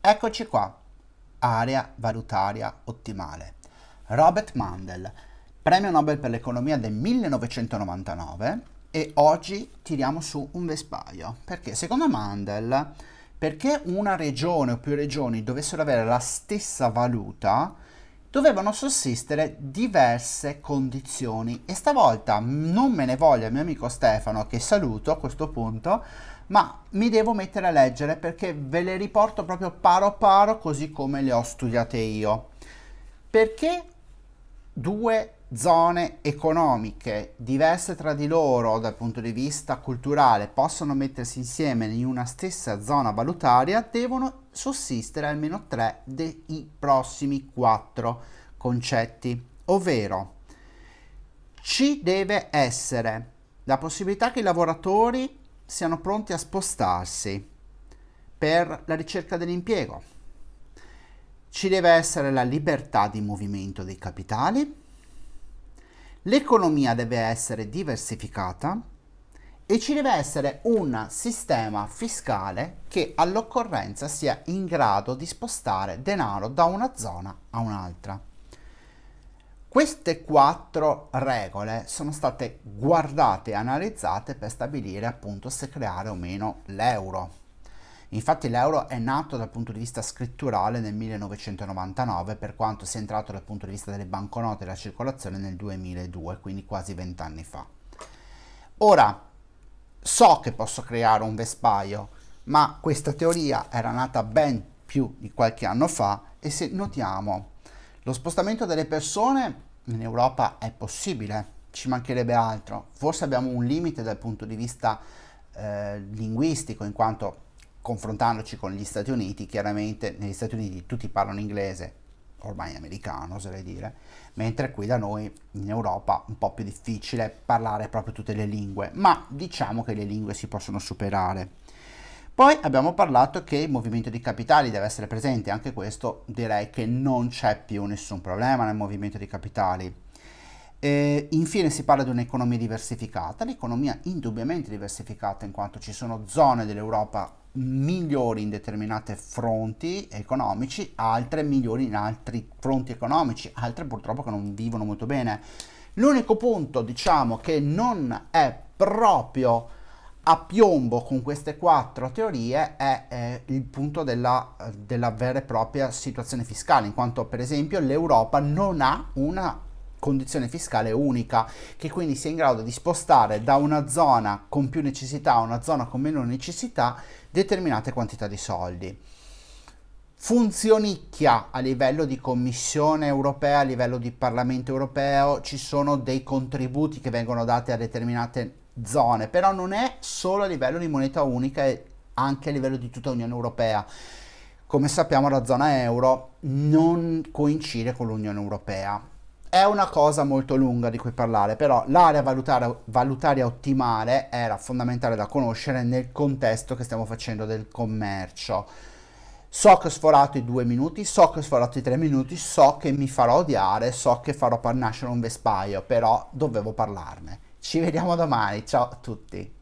Eccoci qua, area valutaria ottimale. Robert Mandel, premio Nobel per l'economia del 1999 e oggi tiriamo su un vespaio, perché secondo Mandel, perché una regione o più regioni dovessero avere la stessa valuta, dovevano sussistere diverse condizioni e stavolta non me ne voglia il mio amico Stefano che saluto a questo punto ma mi devo mettere a leggere perché ve le riporto proprio paro paro così come le ho studiate io perché due zone economiche diverse tra di loro dal punto di vista culturale possono mettersi insieme in una stessa zona valutaria devono sussistere almeno tre dei prossimi quattro concetti, ovvero ci deve essere la possibilità che i lavoratori siano pronti a spostarsi per la ricerca dell'impiego. Ci deve essere la libertà di movimento dei capitali, L'economia deve essere diversificata e ci deve essere un sistema fiscale che all'occorrenza sia in grado di spostare denaro da una zona a un'altra. Queste quattro regole sono state guardate e analizzate per stabilire appunto se creare o meno l'euro. Infatti l'euro è nato dal punto di vista scritturale nel 1999 per quanto sia entrato dal punto di vista delle banconote e della circolazione nel 2002, quindi quasi vent'anni fa. Ora, so che posso creare un vespaio, ma questa teoria era nata ben più di qualche anno fa e se notiamo lo spostamento delle persone in Europa è possibile, ci mancherebbe altro. Forse abbiamo un limite dal punto di vista eh, linguistico, in quanto confrontandoci con gli Stati Uniti, chiaramente negli Stati Uniti tutti parlano inglese, ormai americano oserei dire, mentre qui da noi in Europa è un po' più difficile parlare proprio tutte le lingue, ma diciamo che le lingue si possono superare. Poi abbiamo parlato che il movimento di capitali deve essere presente, anche questo direi che non c'è più nessun problema nel movimento di capitali. E infine si parla di un'economia diversificata, l'economia indubbiamente diversificata in quanto ci sono zone dell'Europa migliori in determinate fronti economici, altre migliori in altri fronti economici, altre purtroppo che non vivono molto bene. L'unico punto, diciamo, che non è proprio a piombo con queste quattro teorie è eh, il punto della, della vera e propria situazione fiscale, in quanto per esempio l'Europa non ha una condizione fiscale unica che quindi sia in grado di spostare da una zona con più necessità a una zona con meno necessità determinate quantità di soldi. Funzionicchia a livello di Commissione europea, a livello di Parlamento europeo, ci sono dei contributi che vengono dati a determinate zone, però non è solo a livello di moneta unica è anche a livello di tutta l'Unione Europea. Come sappiamo la zona euro non coincide con l'Unione Europea, è una cosa molto lunga di cui parlare, però l'area valutaria, valutaria ottimale era fondamentale da conoscere nel contesto che stiamo facendo del commercio. So che ho sforato i due minuti, so che ho sforato i tre minuti, so che mi farò odiare, so che farò nascere un vespaio, però dovevo parlarne. Ci vediamo domani, ciao a tutti.